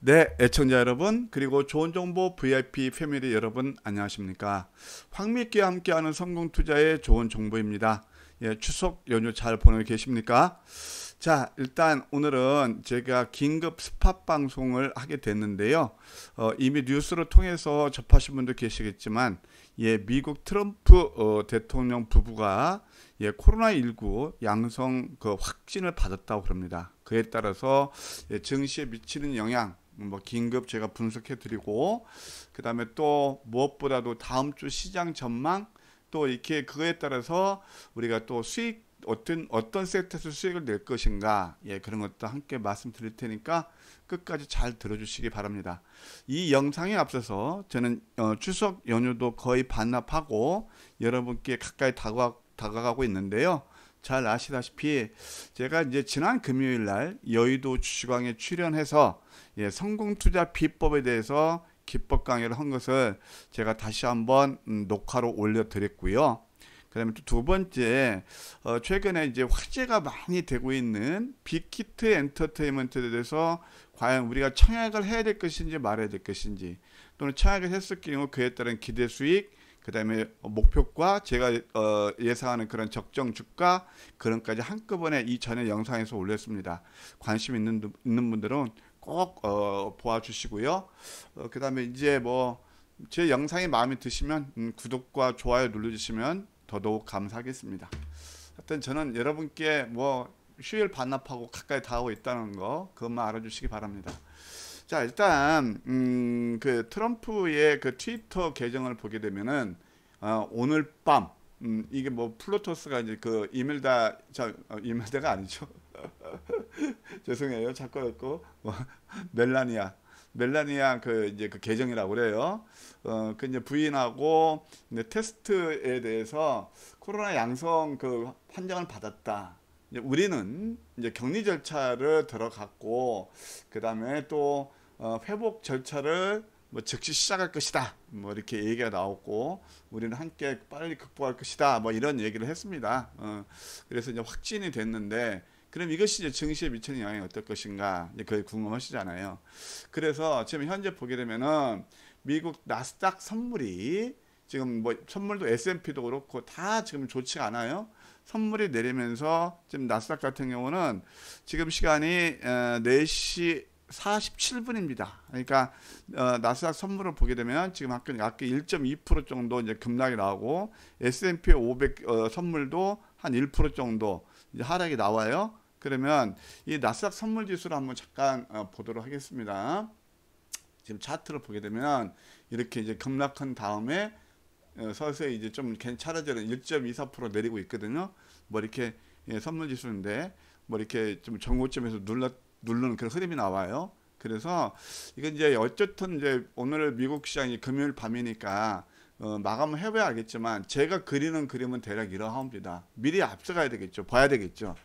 네, 애청자 여러분, 그리고 좋은 정보 VIP 패밀리 여러분, 안녕하십니까? 황미끼와 함께하는 성공 투자의 좋은 정보입니다. 예, 추석 연휴 잘 보내고 계십니까? 자, 일단 오늘은 제가 긴급 스팟 방송을 하게 됐는데요. 어, 이미 뉴스를 통해서 접하신 분도 계시겠지만, 예, 미국 트럼프 어, 대통령 부부가 예, 코로나19 양성 그 확진을 받았다고 그럽니다. 그에 따라서 예, 증시에 미치는 영향, 뭐 긴급 제가 분석해 드리고 그다음에 또 무엇보다도 다음 주 시장 전망 또 이렇게 그거에 따라서 우리가 또 수익 어떤 어떤 섹터에서 수익을 낼 것인가 예 그런 것도 함께 말씀드릴 테니까 끝까지 잘 들어주시기 바랍니다. 이 영상에 앞서서 저는 어, 추석 연휴도 거의 반납하고 여러분께 가까이 다가, 다가가고 있는데요. 잘 아시다시피 제가 이제 지난 금요일 날 여의도 주식왕에 출연해서 예, 성공투자 비법에 대해서 기법 강의를 한 것을 제가 다시 한번 음, 녹화로 올려드렸고요. 그다음에 또두 번째 어, 최근에 이제 화제가 많이 되고 있는 빅히트 엔터테인먼트에 대해서 과연 우리가 청약을 해야 될 것인지 말아야 될 것인지 또는 청약을 했을 경우 그에 따른 기대 수익 그다음에 목표가 제가 어, 예상하는 그런 적정 주가 그런까지 한꺼번에 이 전에 영상에서 올렸습니다. 관심 있는 있는 분들은 꼭 어, 보아주시고요. 어, 그다음에 이제 뭐 제 영상이 마음에 드시면 음, 구독과 좋아요 눌러주시면 더더욱 감사하겠습니다. 하여튼 저는 여러분께 뭐 휴일 반납하고 가까이 다하고 있다는 거 그것만 알아주시기 바랍니다. 자 일단 음, 그 트럼프의 그 트위터 계정을 보게 되면은 어, 오늘 밤 음, 이게 뭐플로토스가 이제 그 이멜다 자 어, 이멜다가 아니죠 죄송해요 작가였고 뭐, 멜라니아 멜라니아 그 이제 그 계정이라고 그래요 어그 이제 부인하고 이제 테스트에 대해서 코로나 양성 그 판정을 받았다 이제 우리는 이제 격리 절차를 들어갔고 그 다음에 또 어, 회복 절차를 뭐 즉시 시작할 것이다. 뭐 이렇게 얘기가 나왔고 우리는 함께 빨리 극복할 것이다. 뭐 이런 얘기를 했습니다. 어, 그래서 이제 확진이 됐는데 그럼 이것이 이제 증시에 미치는 영향이 어떨 것인가 이제 그게 궁금하시잖아요. 그래서 지금 현재 보게 되면은 미국 나스닥 선물이 지금 뭐 선물도 S&P도 그렇고 다 지금 좋지 않아요. 선물이 내리면서 지금 나스닥 같은 경우는 지금 시간이 4시 어, 47분입니다. 그러니까 어, 나스닥 선물을 보게 되면 지금 아까 아까 1.2% 정도 이제 급락이 나오고 S&P 500 어, 선물도 한 1% 정도 이제 하락이 나와요. 그러면 이 나스닥 선물 지수를 한번 잠깐 어, 보도록 하겠습니다. 지금 차트를 보게 되면 이렇게 이제 급락한 다음에 어, 서서히 이제 좀 괜찮아지는 1.24% 내리고 있거든요. 뭐 이렇게 예, 선물 지수인데 뭐 이렇게 좀 정고점에서 눌렀 누르는 그런 흐름이 나와요. 그래서 이건 이제 어쨌든 이제 오늘 미국 시장이 금요일 밤이니까 어, 마감을 해봐야 알겠지만 제가 그리는 그림은 대략 이러합니다. 미리 앞서가야 되겠죠. 봐야 되겠죠.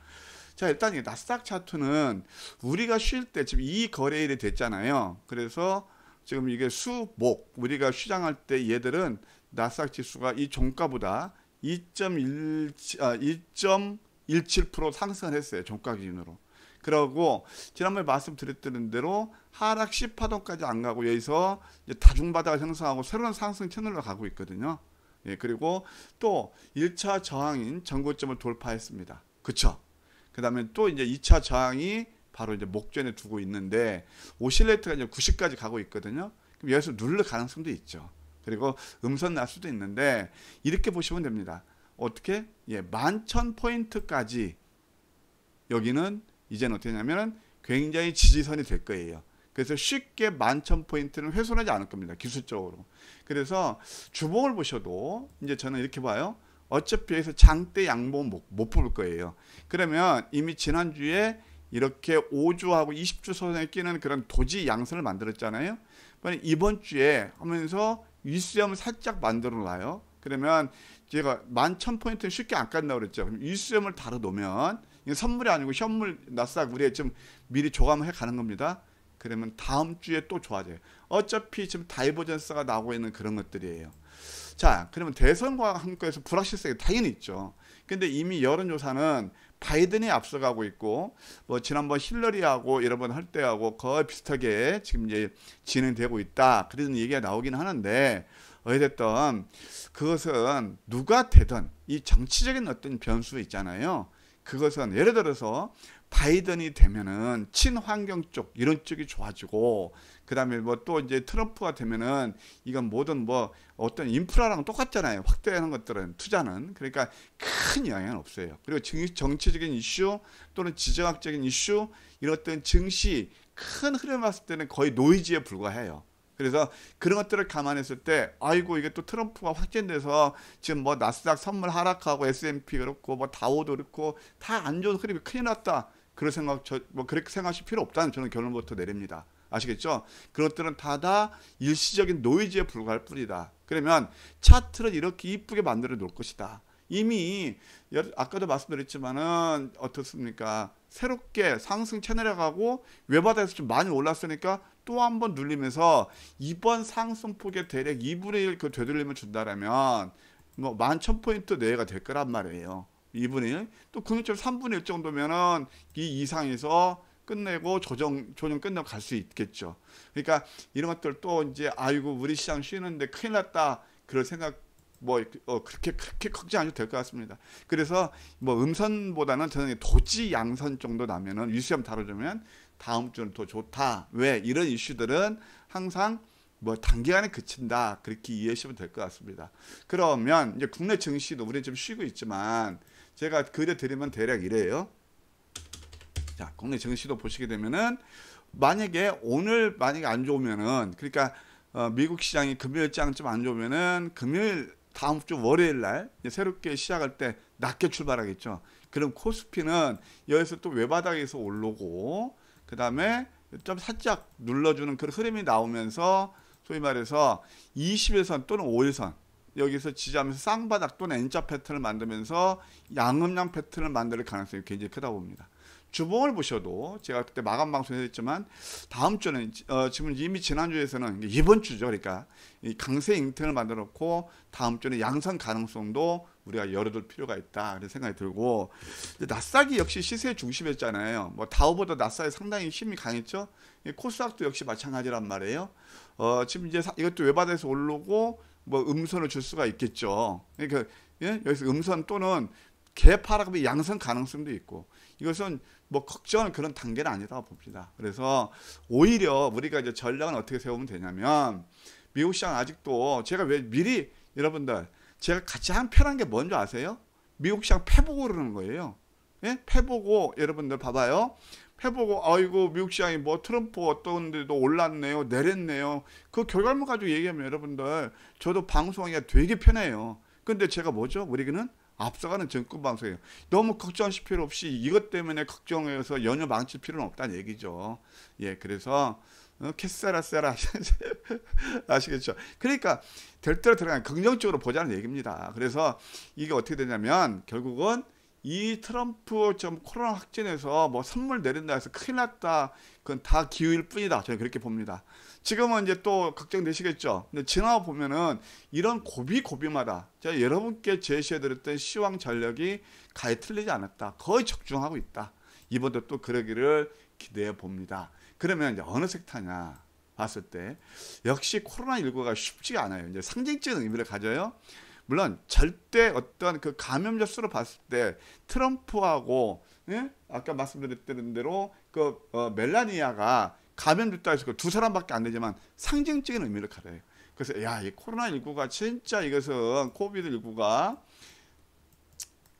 자 일단 이 나스닥 차트는 우리가 쉴 때 지금 이 거래일이 됐잖아요. 그래서 지금 이게 수목 우리가 시장할 때 얘들은 나스닥 지수가 이 종가보다 2.1 아, 7 상승을 했어요. 종가 기준으로. 그러고 지난번에 말씀드렸던 대로 하락 1 8도까지안 가고 여기서 다중바닥을 형성하고 새로운 상승 채널로 가고 있거든요. 예, 그리고 또 1차 저항인 전고점을 돌파했습니다. 그쵸? 그 다음에 또 이제 2차 저항이 바로 이제 목전에 두고 있는데 오실레트가 이제 90까지 가고 있거든요. 그럼 여기서 누를 가능성도 있죠. 그리고 음선 날 수도 있는데 이렇게 보시면 됩니다. 어떻게? 예, 만천 포인트까지 여기는 이제는 어떻게 되냐면 굉장히 지지선이 될 거예요. 그래서 쉽게 만천 포인트는 훼손하지 않을 겁니다. 기술적으로. 그래서 주봉을 보셔도 이제 저는 이렇게 봐요. 어차피 여서 장대 양봉 못, 못 뽑을 거예요. 그러면 이미 지난주에 이렇게 5주하고 20주 선에 끼는 그런 도지 양선을 만들었잖아요. 이번 주에 하면서 위수염을 살짝 만들어 놔요. 그러면 제가 1 1포인트는 쉽게 안 간다고 그랬죠. 그럼 위수염을 다뤄 놓으면 이건 선물이 아니고 현물 나스닥 우리 좀 미리 조감해 가는 겁니다. 그러면 다음 주에 또 좋아져요. 어차피 지금 다이버전스가 나오고 있는 그런 것들이에요. 자, 그러면 대선과 함께해서 불확실성이 당연히 있죠. 근데 이미 여론조사는 바이든이 앞서가고 있고 뭐 지난번 힐러리하고 여러 번 할 때하고 거의 비슷하게 지금 이제 진행되고 있다. 그런 얘기가 나오긴 하는데 어찌됐든 그것은 누가 되든 이 정치적인 어떤 변수 있잖아요. 그것은 예를 들어서 바이든이 되면은 친환경 쪽 이런 쪽이 좋아지고 그다음에 뭐 또 이제 트럼프가 되면은 이건 모든 뭐 어떤 인프라랑 똑같잖아요 확대하는 것들은 투자는 그러니까 큰 영향은 없어요 그리고 정치적인 이슈 또는 지정학적인 이슈 이런 어떤 증시 큰 흐름 봤을 때는 거의 노이즈에 불과해요 그래서 그런 것들을 감안했을 때 아이고 이게 또 트럼프가 확진돼서 지금 뭐 나스닥 선물 하락하고 S&P 그렇고 뭐 다우도 그렇고 다 안 좋은 흐름이 큰일 났다. 그런 생각 저 뭐 그렇게 생각하실 필요 없다는 저는 결론부터 내립니다. 아시겠죠? 그것들은 다다 일시적인 노이즈에 불과할 뿐이다. 그러면 차트를 이렇게 이쁘게 만들어 놓을 것이다. 이미 아까도 말씀드렸지만은 어떻습니까? 새롭게 상승 채널에 가고 외바다에서 좀 많이 올랐으니까 또한번 눌리면서 이번 상승폭의 대략 2분의 1 그 되돌림을 준다라면 뭐 11,000포인트 내외가 될 거란 말이에요. 2분의 1. 또 금요점 3분의 1 정도면은 이 이상에서 끝내고 조정 조정 끝내고 갈 수 있겠죠. 그러니까 이런 것들 또 이제 아이고 우리 시장 쉬는데 큰일 났다 그럴 생각 뭐 어, 그렇게 크게 걱정 안 해도 될 것 같습니다. 그래서 뭐 음선보다는 저는 도지 양선 정도 나면은 위수염 다루려면 다음 주는 더 좋다. 왜? 이런 이슈들은 항상 뭐 단기간에 그친다. 그렇게 이해하시면 될 것 같습니다. 그러면 이제 국내 증시도 우리 좀 쉬고 있지만 제가 그려드리면 대략 이래요. 자, 국내 증시도 보시게 되면은 만약에 오늘 만약에 안 좋으면은 그러니까 어, 미국 시장이 금요일장 좀 안 좋으면은 금요일 다음 주 월요일 날 새롭게 시작할 때 낮게 출발하겠죠. 그럼 코스피는 여기서 또 외바닥에서 올르고 그 다음에 좀 살짝 눌러주는 그런 흐름이 나오면서 소위 말해서 20일선 또는 5일선 여기서 지지하면서 쌍바닥 또는 N자 패턴을 만들면서 양음양 패턴을 만들 가능성이 굉장히 크다 고 봅니다. 주봉을 보셔도 제가 그때 마감 방송에서 했지만 다음 주는 어, 지금 이미 지난주에서는 이번 주죠. 그러니까 강세 잉태를 만들어 놓고 다음 주는 양산 가능성도 우리가 열어둘 필요가 있다 이런 생각이 들고 나스닥이 역시 시세 중심이었잖아요. 뭐 다우보다 나스닥이 상당히 힘이 강했죠. 코스닥도 역시 마찬가지란 말이에요. 어, 지금 이제 이것도 외바닥에서 오르고 뭐 음선을 줄 수가 있겠죠. 그러니까 예? 여기서 음선 또는 개파락의 양성 가능성도 있고 이것은 뭐걱정하 그런 단계는 아니다 봅니다. 그래서 오히려 우리가 이제 전략은 어떻게 세우면 되냐면 미국 시장 아직도 제가 왜 미리 여러분들 제가 같이 한편한 게 뭔지 아세요? 미국 시장 패보고 그러는 거예요. 예? 패보고 여러분들 봐봐요. 패보고 아이고 미국 시장이 뭐 트럼프 어떤 데도 올랐네요. 내렸네요. 그 결과물 가지고 얘기하면 여러분들 저도 방송하기가 되게 편해요. 근데 제가 뭐죠? 우리에게는 앞서가는 정권 방송이에요. 너무 걱정하실 필요 없이 이것 때문에 걱정해서 연연 망칠 필요는 없다는 얘기죠. 예, 그래서 어, 캐스라세라 아시겠죠? 그러니까 될대로 들어간 긍정적으로 보자는 얘기입니다. 그래서 이게 어떻게 되냐면 결국은 이 트럼프 좀 코로나 확진해서 뭐 선물 내린다 해서 큰일 났다. 그건 다 기우일 뿐이다. 저는 그렇게 봅니다. 지금은 이제 또 걱정되시겠죠. 근데 지나 보면은 이런 고비 고비마다 제가 여러분께 제시해드렸던 시황 전력이 가히 틀리지 않았다. 거의 적중하고 있다. 이번에또 그러기를 기대해 봅니다. 그러면 이제 어느 섹터냐 봤을 때 역시 코로나19가 쉽지 않아요. 이제 상징적인 의미를 가져요. 물론 절대 어떤 그 감염자 수를 봤을 때 트럼프하고 예? 아까 말씀드렸던 대로 그 어, 멜라니아가 감염됐다 해서 그두 사람밖에 안 되지만 상징적인 의미를 가져요. 그래서 야, 이 코로나 19가 진짜 이것은 코비드 19가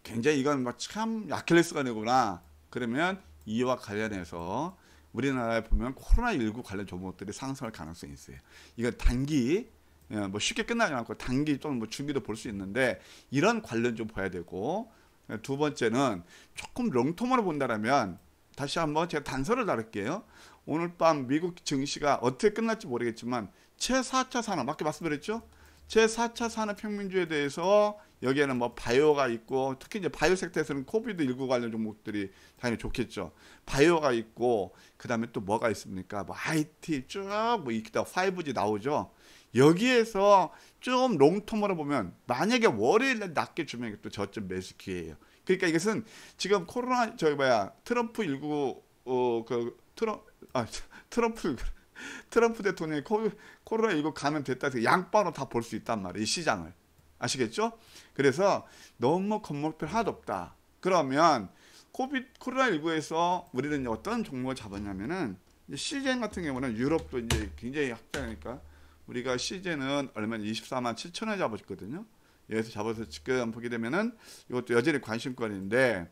굉장히 이건 막참 뭐 아킬레스건이구나. 그러면 이와 관련해서 우리나라에 보면 코로나19 관련 종목들이 상승할 가능성이 있어요. 이거 단기 예, 뭐 쉽게 끝나지 않고 단기 또는 뭐 중기도 볼 수 있는데 이런 관련 좀 봐야 되고 예, 두 번째는 조금 롱텀으로 본다라면 다시 한번 제가 단서를 다룰게요. 오늘 밤 미국 증시가 어떻게 끝날지 모르겠지만 최 4차 산업 아까 말씀드렸죠? 제4차 산업혁명주에 대해서 여기에는 뭐 바이오가 있고 특히 이제 바이오 섹터에서는 코비드 19 관련 종목들이 당연히 좋겠죠. 바이오가 있고 그다음에 또 뭐가 있습니까? 뭐 IT 쭉뭐 있다 5G 나오죠. 여기에서 좀 롱텀으로 보면 만약에 월요일 날 낮게 주면 또 저점 매수 기회예요. 그러니까 이것은 지금 코로나 저기 뭐야 트럼프 19 어 그 트럼 아 트럼프 트럼프 대통령이 코로나19 가면 됐다. 양반로다 볼 수 있단 말이에요. 이 시장을. 아시겠죠? 그래서 너무 겁먹을 하나도 없다. 그러면 코비 코로나19에서 우리는 어떤 종목을 잡았냐면은 CJ 같은 경우는 유럽도 이제 굉장히 확대하니까 우리가 CJ는 얼마나 24만 7천 원에 잡았거든요. 여기서 잡아서 지금 보게 되면은 이것도 여전히 관심거리인데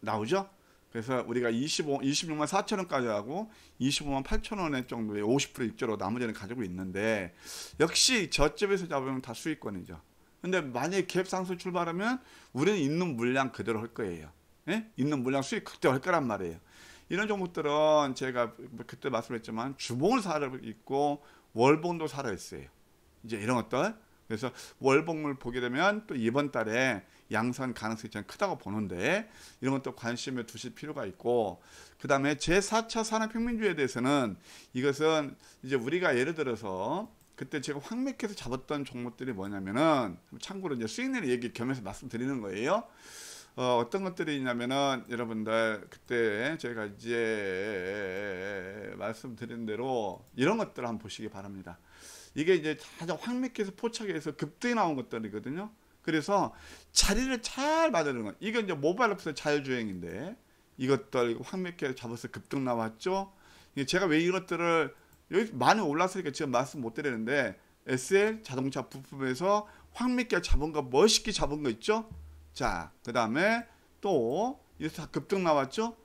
나오죠? 그래서 우리가 25, 26만 4천 원까지 하고 25만 8천 원에 정도의 50% 입자로 나머지는 가지고 있는데 역시 저점에서 잡으면 다 수익권이죠. 근데 만약에 갭 상승 출발하면 우리는 있는 물량 그대로 할 거예요. 예? 있는 물량 수익 그때 화할 거란 말이에요. 이런 종목들은 제가 그때 말씀했지만 주봉을 살아있고 월봉도 살아했어요 이제 이런 것들 그래서 월봉을 보게 되면 또 이번 달에 양산 가능성이 참 크다고 보는데 이런 것도 관심에 두실 필요가 있고 그 다음에 제4차 산업혁명주에 대해서는 이것은 이제 우리가 예를 들어서 그때 제가 황맥해서 잡았던 종목들이 뭐냐면은 참고로 이제 수익률 얘기 겸해서 말씀드리는 거예요. 어, 어떤 것들이 있냐면은 여러분들 그때 제가 이제 말씀드린 대로 이런 것들을 한번 보시기 바랍니다. 이게 이제 자주 확맥해서 포착해서 급등이 나온 것들이거든요. 그래서 자리를 잘 만드는 건 이게 이제 모바일 앱에서 자율주행인데 이것들 확맥해 잡아서 급등 나왔죠. 제가 왜 이것들을 여기 많이 올랐으니까 지금 말씀 못 드리는데 SL 자동차 부품에서 황미께 잡은 거 멋있게 잡은 거 있죠? 자, 그 다음에 또이렇다 급등 나왔죠?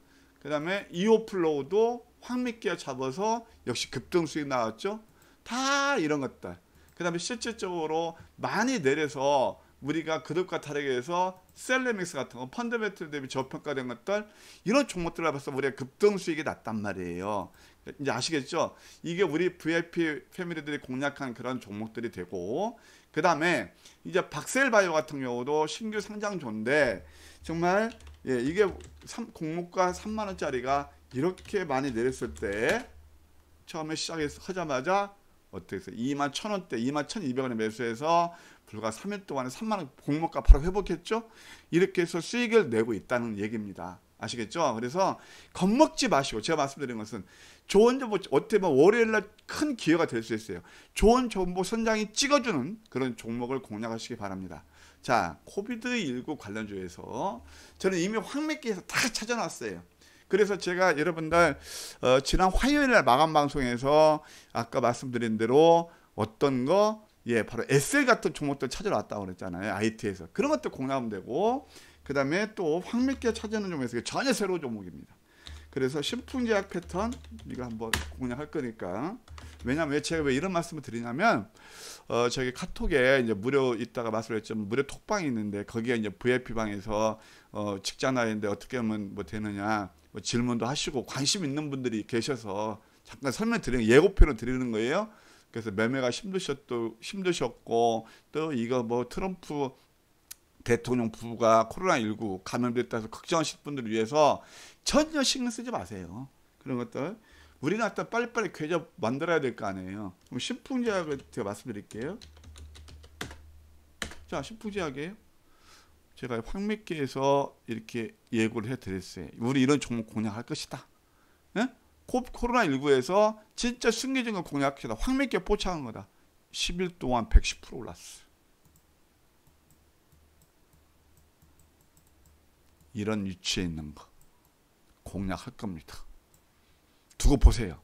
그 다음에 이오플로우도 황미께 잡아서 역시 급등 수익 나왔죠? 다 이런 것들. 그 다음에 실질적으로 많이 내려서 우리가 그룹과 다르게 해서 셀레믹스 같은 거 펀더멘털 대비 저평가된 것들 이런 종목들을 봐서 우리가 급등 수익이 났단 말이에요. 이제 아시겠죠? 이게 우리 VIP 패밀리들이 공략한 그런 종목들이 되고 그 다음에 이제 박셀바이오 같은 경우도 신규 상장존데 정말 예, 이게 3, 공모가 3만원짜리가 이렇게 많이 내렸을 때 처음에 시작해서 하자마자 어떻게 해서 2만 1,000원대, 2만 1,200원에 매수해서 불과 3일 동안에 3만 원 공모가 바로 회복했죠. 이렇게 해서 수익을 내고 있다는 얘기입니다. 아시겠죠? 그래서 겁먹지 마시고 제가 말씀드린 것은 좋은 정보 어떻게 보면 월요일 날큰 기회가 될 수 있어요. 좋은 정보 선장이 찍어주는 그런 종목을 공략하시기 바랍니다. 자, 코비드 19 관련주에서 저는 이미 황매기에서 다 찾아놨어요. 그래서 제가 여러분들 어, 지난 화요일 날 마감 방송에서 아까 말씀드린 대로 어떤 거 예, 바로 에셀 같은 종목들 찾으러 왔다고 그랬잖아요. IT에서. 그런 것도 공감되고 그다음에 또황밀기찾아오는 종목에서 전혀 새로운 종목입니다. 그래서 신풍제약 패턴 이거 한번 공략할 거니까 왜냐면 왜 제가 왜 이런 말씀을 드리냐면 어 저기 카톡에 이제 무료 있다가 말씀드렸지만 무료 톡방이 있는데 거기에 이제 VIP 방에서 어 직장인인데 어떻게 하면 뭐 되느냐 뭐 질문도 하시고 관심 있는 분들이 계셔서 잠깐 설명 드리는 예고편을 드리는 거예요. 그래서 매매가 힘드셨도 힘드셨고 또 이거 뭐 트럼프 대통령 부부가 코로나19 감염됐다 서 걱정하실 분들을 위해서 전혀 신경 쓰지 마세요. 그런 것들. 우리는 일단 빨리빨리 계좌 만들어야 될 거 아니에요. 그럼 신풍제약을 제가 말씀드릴게요. 자, 신풍제약이에요. 제가 황미께에서 이렇게 예고를 해드렸어요. 우리 이런 종목 공략할 것이다. 네? 예? 코로나19에서 진짜 승리적인 걸 공략하다. 황매께 포착한 거다. 10일 동안 110% 올랐어. 이런 위치에 있는 거 공략할 겁니다. 두고 보세요.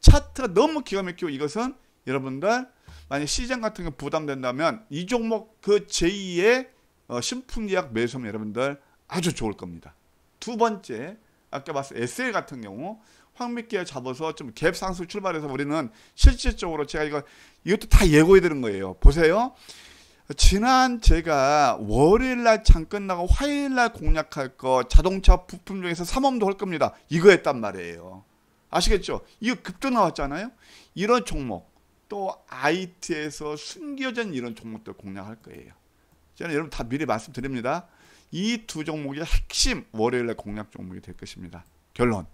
차트가 너무 기가 막히고 이것은 여러분들 만약 시장 같은 게 부담된다면 이 종목 그 제2의 어, 신풍계약 매수하면 여러분들 아주 좋을 겁니다. 두 번째 아까 봤어 SL 같은 경우 황미계약 잡아서 좀갭 상승 출발해서 우리는 실질적으로 제가 이거 이것도 다 예고해 드는 거예요. 보세요. 지난 제가 월요일 날 장 끝나고 화요일 날 공략할 거 자동차 부품 중에서 삼엄도 할 겁니다. 이거 했단 말이에요. 아시겠죠? 이거 급등 나왔잖아요. 이런 종목 또 IT에서 숨겨진 이런 종목들 공략할 거예요. 저는 여러분 다 미리 말씀드립니다. 이 두 종목이 핵심 월요일날 공략 종목이 될 것입니다. 결론.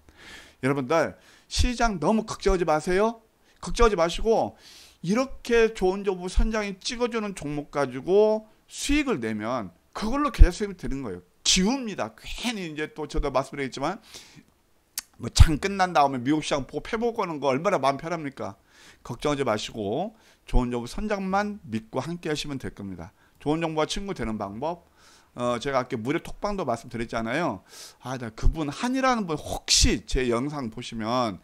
여러분들 시장 너무 걱정하지 마세요. 걱정하지 마시고 이렇게 좋은 정보 선장이 찍어주는 종목 가지고 수익을 내면 그걸로 계좌 수익이 되는 거예요. 기웁니다. 괜히 이제 또 저도 말씀드렸지만 뭐 장 끝난 다음에 미국 시장 보고 패보고 하는 거 얼마나 마음 편합니까? 걱정하지 마시고 좋은 정보 선장만 믿고 함께 하시면 될 겁니다. 좋은 정보와 친구 되는 방법. 어, 제가 아까 무료 톡방도 말씀드렸잖아요. 아, 나 그분 한이라는 분 혹시 제 영상 보시면 하,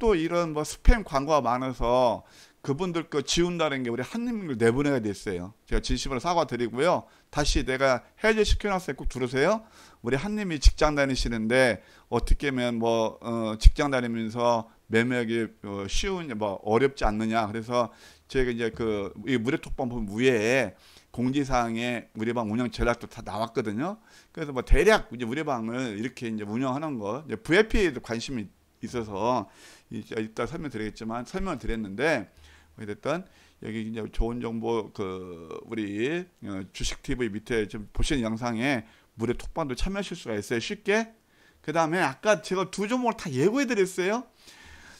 또 이런 뭐 스팸 광고가 많아서 그분들 거 지운다는 게 우리 한님을 내보내야 됐어요. 제가 진심으로 사과드리고요. 다시 내가 해제 시켜놨어요. 꼭 들으세요. 우리 한님이 직장 다니시는데 어떻게 하면 뭐 어, 직장 다니면서 매매하기 어, 쉬운 뭐 어렵지 않느냐. 그래서 제가 이제 그이 무료 톡방 보면 위에 공지사항에 우리방 운영 전략도 다 나왔거든요. 그래서 뭐 대략 이제 우리방을 이렇게 이제 운영하는 거, 이제 VIP에도 관심이 있어서 이따 설명드리겠지만 설명드렸는데 어쨌든 여기 이제 좋은 정보 그 우리 어, 주식 TV 밑에 지금 보시는 영상에 무료 톡방도 참여하실 수가 있어요. 쉽게. 그 다음에 아까 제가 두 종목을 다 예고해 드렸어요.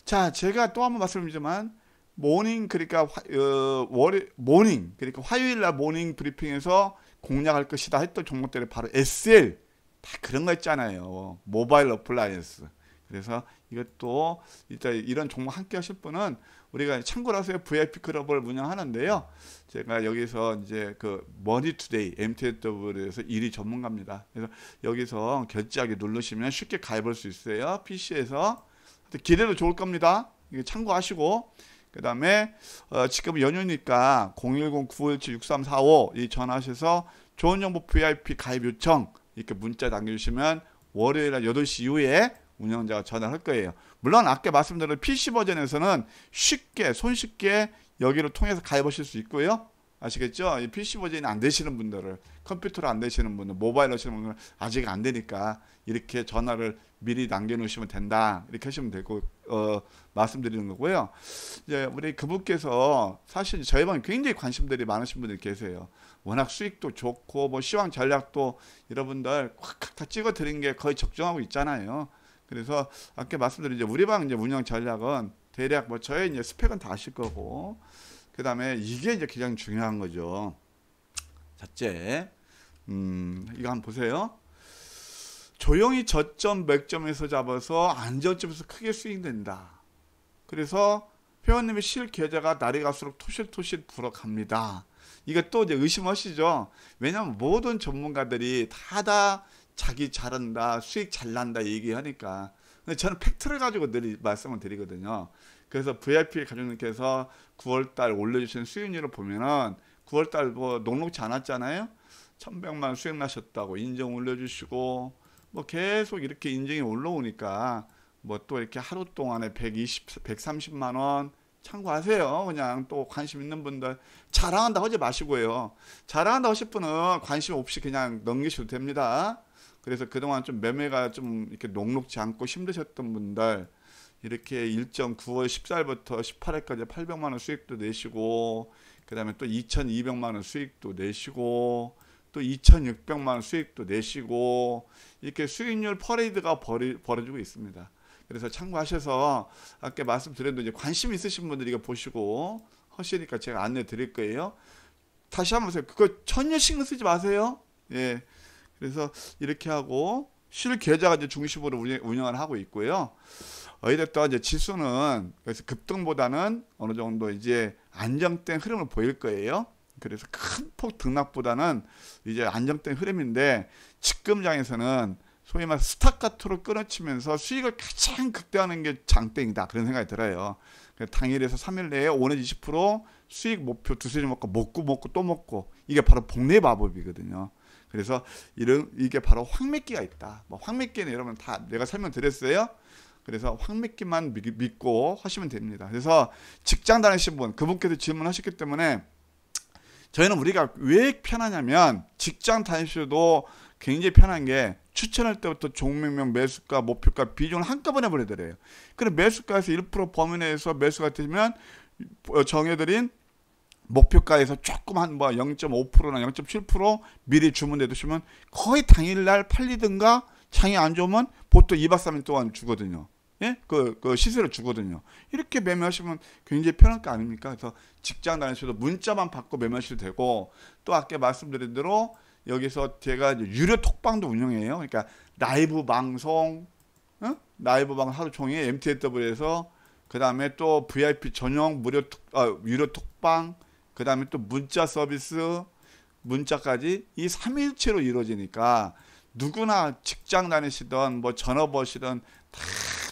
자, 제가 또 한 번 말씀드리지만 모닝 그러니까 화, 어, 월 모닝 그러니까 화요일 날 모닝 브리핑에서 공략할 것이다 했던 종목들이 바로 SL 다 그런 거 있잖아요. 모바일 어플라이언스. 그래서 이것도 일단 이런 종목 함께 하실 분은 우리가 참고로 하세요. VIP 클럽을 운영하는데요. 제가 여기서 이제 그 머니투데이 MTW에서 1위 전문가입니다. 그래서 여기서 결제하기 누르시면 쉽게 가입할 수 있어요. PC에서 기대도 좋을 겁니다. 참고하시고 그 다음에 어, 지금 연휴니까 010-957-6345 이 전화하셔서 좋은 정보 VIP 가입 요청 이렇게 문자 남겨주시면 월요일 날 8시 이후에 운영자가 전화할 거예요. 물론 아까 말씀드린 PC 버전에서는 쉽게 손쉽게 여기를 통해서 가입하실 수 있고요. 아시겠죠? PC 버전이 안 되시는 분들을 컴퓨터로 안 되시는 분들, 모바일로 하시는 분들 아직 안 되니까 이렇게 전화를 미리 남겨놓으시면 된다 이렇게 하시면 되고 어, 말씀드리는 거고요. 이제 우리 그분께서 사실 저희 방에 굉장히 관심들이 많으신 분들이 계세요. 워낙 수익도 좋고 뭐 시황 전략도 여러분들 확확 다 찍어 드린 게 거의 적정하고 있잖아요. 그래서 아까 말씀드린 이제 우리 방 이제 운영 전략은 대략 뭐 저의 이제 스펙은 다 아실 거고 그 다음에 이게 이제 가장 중요한 거죠. 첫째, 음, 이거 한번 보세요. 조용히 저점 맥점에서 잡아서 안저점에서 크게 수익된다. 그래서 회원님의 실 계좌가 날이 갈수록 토실토실 불어갑니다. 이게 또 이제 의심하시죠. 왜냐하면 모든 전문가들이 다다 자기 잘한다, 수익 잘 난다 얘기하니까. 근데 저는 팩트를 가지고 늘 말씀을 드리거든요. 그래서 VIP 가족님께서 9월달 올려주신 수익률을 보면은 9월달 뭐 녹록지 않았잖아요. 1,100만 수익 나셨다고 인정 올려주시고 뭐 계속 이렇게 인증이 올라오니까 뭐 또 이렇게 하루 동안에 120, 130만 원 참고하세요. 그냥 또 관심 있는 분들 자랑한다 하지 마시고요. 자랑한다 하실 분은 관심 없이 그냥 넘기셔도 됩니다. 그래서 그동안 좀 매매가 좀 이렇게 녹록지 않고 힘드셨던 분들 이렇게 일정 9월 14일부터 18일까지 800만 원 수익도 내시고 그다음에 또 2,200만 원 수익도 내시고 또 2,600만 원 수익도 내시고 이렇게 수익률 퍼레이드가 벌이, 벌어지고 있습니다. 그래서 참고하셔서 아까 말씀드렸는데 관심 있으신 분들 이거 이 보시고 하시니까 제가 안내 드릴 거예요. 다시 한번 보세요. 그거 전혀 신경 쓰지 마세요. 예. 그래서 이렇게 하고 실 계좌가 이제 중심으로 운영, 운영을 하고 있고요. 어찌됐또 이제 지수는 그래서 급등보다는 어느 정도 이제 안정된 흐름을 보일 거예요. 그래서 큰 폭 등락보다는 이제 안정된 흐름인데 지금장에서는 소위 말해 스타카토로 끊어치면서 수익을 가장 극대화하는 게 장땡이다 그런 생각이 들어요. 당일에서 3일 내에 5에20% 수익 목표 두세 주 먹고 먹고 먹고 또 먹고 이게 바로 복리 마법이거든요. 그래서 이런 이게 바로 황매기가 있다. 뭐 황매기는 여러분 다 내가 설명드렸어요. 그래서 황미끼만 믿고 하시면 됩니다. 그래서 직장 다니신 분 그분께도 질문하셨기 때문에 저희는 우리가 왜 편하냐면 직장 다니셔도 굉장히 편한 게 추천할 때부터 종목명, 매수가, 목표가, 비중을 한꺼번에 보내드려요. 그럼 매수가에서 1% 범위 내에서 매수가 되면 정해드린 목표가에서 조금 한 뭐 0.5%나 0.7% 미리 주문해 두시면 거의 당일날 팔리든가 장이 안 좋으면 보통 2박 3일 동안 주거든요. 예? 그, 그 시세를 주거든요. 이렇게 매매하시면 굉장히 편할 거 아닙니까? 그래서 직장 다니셔도 문자만 받고 매매하셔도 되고 또 아까 말씀드린 대로 여기서 제가 유료 톡방도 운영해요. 그러니까 라이브 방송, 어? 라이브 방송 하루 종일 MTW에서 그 다음에 또 VIP 전용 무료 톡, 아, 유료 톡방, 그 다음에 또 문자 서비스, 문자까지 이 3일체로 이루어지니까 누구나 직장 다니시던 뭐 전업하시던 다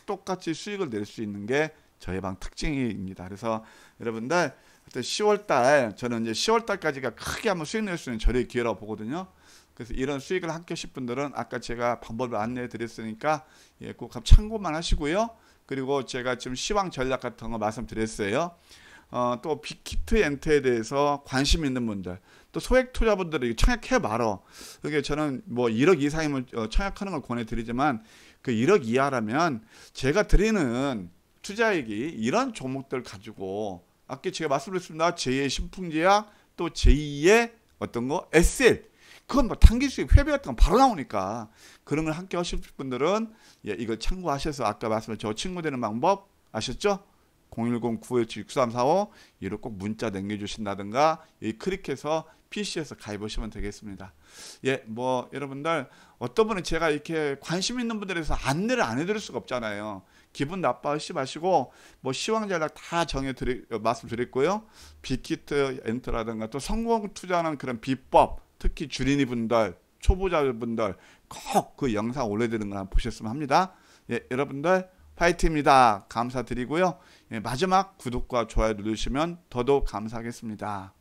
똑같이 수익을 낼 수 있는 게 저희 방 특징입니다. 그래서 여러분들 10월달 저는 이제 10월달까지가 크게 한번 수익 낼 수 있는 저의 기회라고 보거든요. 그래서 이런 수익을 함께하실 분들은 아까 제가 방법을 안내해 드렸으니까 예, 꼭 참고만 하시고요. 그리고 제가 지금 시황 전략 같은 거 말씀드렸어요. 어, 또 빅히트 엔트에 대해서 관심 있는 분들, 또 소액 투자분들이 청약해 말어. 그게 저는 뭐 1억 이상이면 어, 청약하는 걸 권해드리지만 그 1억 이하라면 제가 드리는 투자액이 이런 종목들 가지고 아까 제가 말씀드렸습니다. 제2의 신풍제약 또 제2의 어떤 거 SL 그건 뭐 단기 수익 회비 같은 건 바로 나오니까 그런 걸 함께 하실 분들은 예, 이걸 참고하셔서 아까 말씀드린 저 친구 되는 방법 아셨죠? 010-957-6345 이로 꼭 문자 남겨주신다든가 이 클릭해서 PC에서 가입하시면 되겠습니다. 예, 뭐 여러분들 어떤 분은 제가 이렇게 관심 있는 분들에서 안내를 안 해드릴 수가 없잖아요. 기분 나빠하시 마시고 뭐 시황전략 다 정해드리 말씀드렸고요. 빅히트 엔트라든가 또 성공 투자하는 그런 비법 특히 주린이 분들 초보자분들 꼭 그 영상 올려드리는 거 보셨으면 합니다. 예, 여러분들 파이팅입니다. 감사드리고요. 예, 마지막 구독과 좋아요 누르시면 더더욱 감사하겠습니다.